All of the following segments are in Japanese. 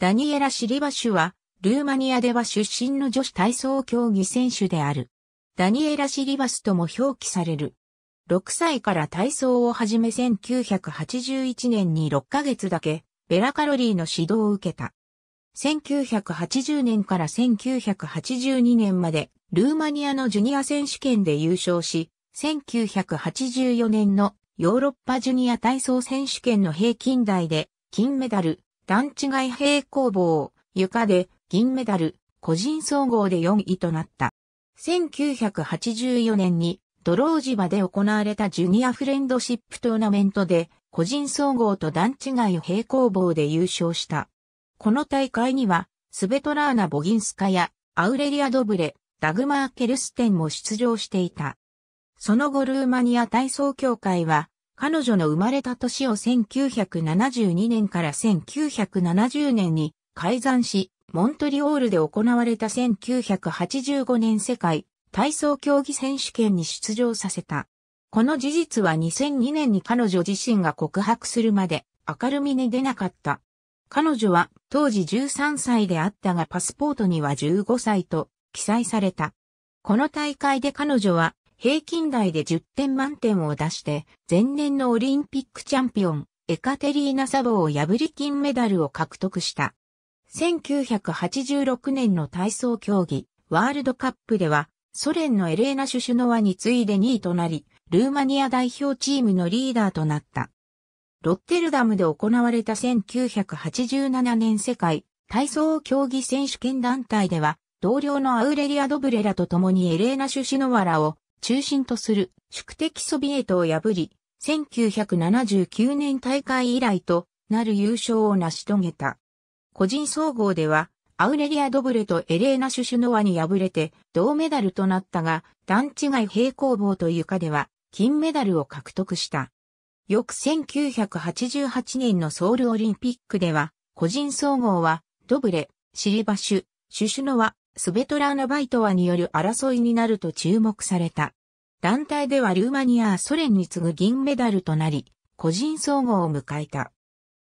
ダニエラ・シリバシュは、ルーマニアでは出身の女子体操競技選手である。ダニエラ・シリバスとも表記される。6歳から体操を始め1981年に6ヶ月だけ、ベラカロリーの指導を受けた。1980年から1982年まで、ルーマニアのジュニア選手権で優勝し、1984年のヨーロッパジュニア体操選手権の平均台で金メダル、段違い平行棒、床で銀メダル、個人総合で4位となった。1984年にドロージバで行われたジュニアフレンドシップトーナメントで個人総合と段違い平行棒で優勝した。この大会にはスベトラーナ・ボギンスカやアウレリア・ドブレ、ダグマー・ケルステンも出場していた。その後ルーマニア体操協会は彼女の生まれた年を1972年から1970年に改ざんし、モントリオールで行われた1985年世界体操競技選手権に出場させた。この事実は2002年に彼女自身が告白するまで明るみに出なかった。彼女は当時13歳であったがパスポートには15歳と記載された。この大会で彼女は平均台で10点満点を出して、前年のオリンピックチャンピオン、エカテリーナ・サボを破り金メダルを獲得した。1986年の体操競技、ワールドカップでは、ソ連のエレーナ・シュシュノワに次いで2位となり、ルーマニア代表チームのリーダーとなった。ロッテルダムで行われた1987年世界体操競技選手権団体では、同僚のアウレリア・ドブレラと共にエレーナ・シュシュノワラを中心とする宿敵ソビエトを破り、1979年大会以来となる優勝を成し遂げた。個人総合では、アウレリア・ドブレとエレーナ・シュシュノワに敗れて銅メダルとなったが、段違い平行棒と床では金メダルを獲得した。翌1988年のソウルオリンピックでは、個人総合は、ドブレ、シリバシュ、シュシュノワ、スベトラーノバイトワによる争いになると注目された。団体ではルーマニア、ソ連に次ぐ銀メダルとなり、個人総合を迎えた。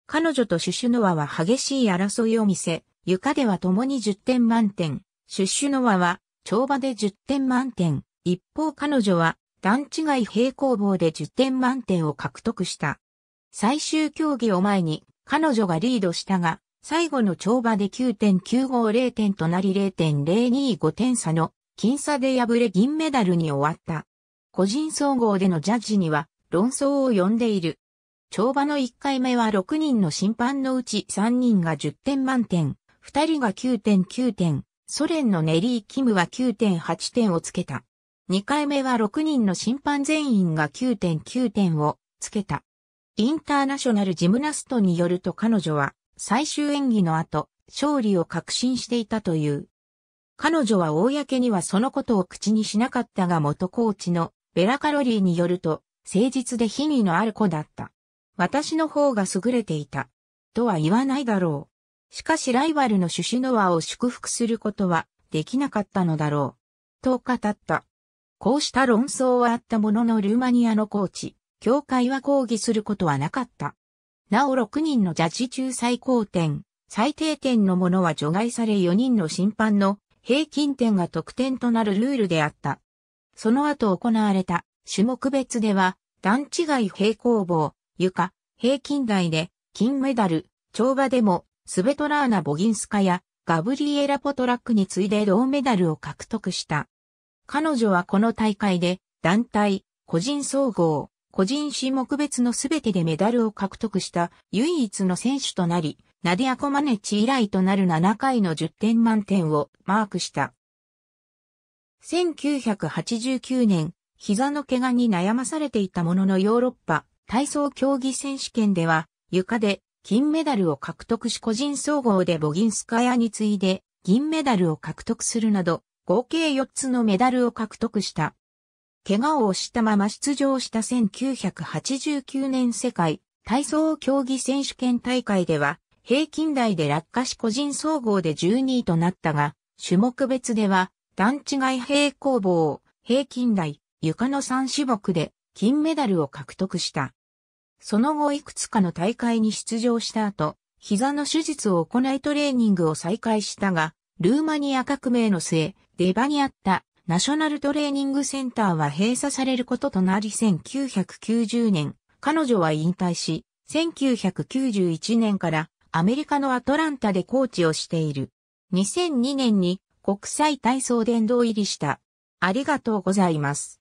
彼女とシュシュノワは激しい争いを見せ、床では共に10点満点、シュシュノワは跳馬で10点満点、一方彼女は段違い平行棒で10点満点を獲得した。最終競技を前に彼女がリードしたが、最後の跳馬で9.950点となり0.025点差の僅差で敗れ銀メダルに終わった。個人総合でのジャッジには論争を呼んでいる。跳馬の1回目は6人の審判のうち3人が10点満点、2人が9.9点、ソ連のネリー・キムは9.8点をつけた。2回目は6人の審判全員が9.9点をつけた。インターナショナルジムナストによると彼女は最終演技の後、勝利を確信していたという。彼女は公にはそのことを口にしなかったが元コーチのベラカロリーによると、誠実で品位のある子だった。私の方が優れていた。とは言わないだろう。しかしライバルのシュシノワを祝福することはできなかったのだろう。と語った。こうした論争はあったもののルーマニアのコーチ、教会は抗議することはなかった。なお6人のジャッジ中最高点、最低点のものは除外され4人の審判の平均点が得点となるルールであった。その後行われた種目別では、段違い平行棒、床、平均台で、金メダル、跳馬でも、スベトラーナ・ボギンスカや、ガブリエラ・ポトラックに次いで銅メダルを獲得した。彼女はこの大会で、団体、個人総合、個人種目別のすべてでメダルを獲得した唯一の選手となり、ナディア・コマネチ以来となる7回の10点満点をマークした。1989年、膝の怪我に悩まされていたもののヨーロッパ体操競技選手権では、床で金メダルを獲得し個人総合でボギンスカヤに次いで銀メダルを獲得するなど、合計4つのメダルを獲得した。怪我をしたまま出場した1989年世界体操競技選手権大会では、平均台で落下し個人総合で12位となったが、種目別では、段違い平行棒、平均台、床の3種目で金メダルを獲得した。その後いくつかの大会に出場した後、膝の手術を行いトレーニングを再開したが、ルーマニア革命の末、出場にあったナショナルトレーニングセンターは閉鎖されることとなり1990年、彼女は引退し、1991年からアメリカのアトランタでコーチをしている。2002年に国際体操殿堂入りした。ありがとうございます。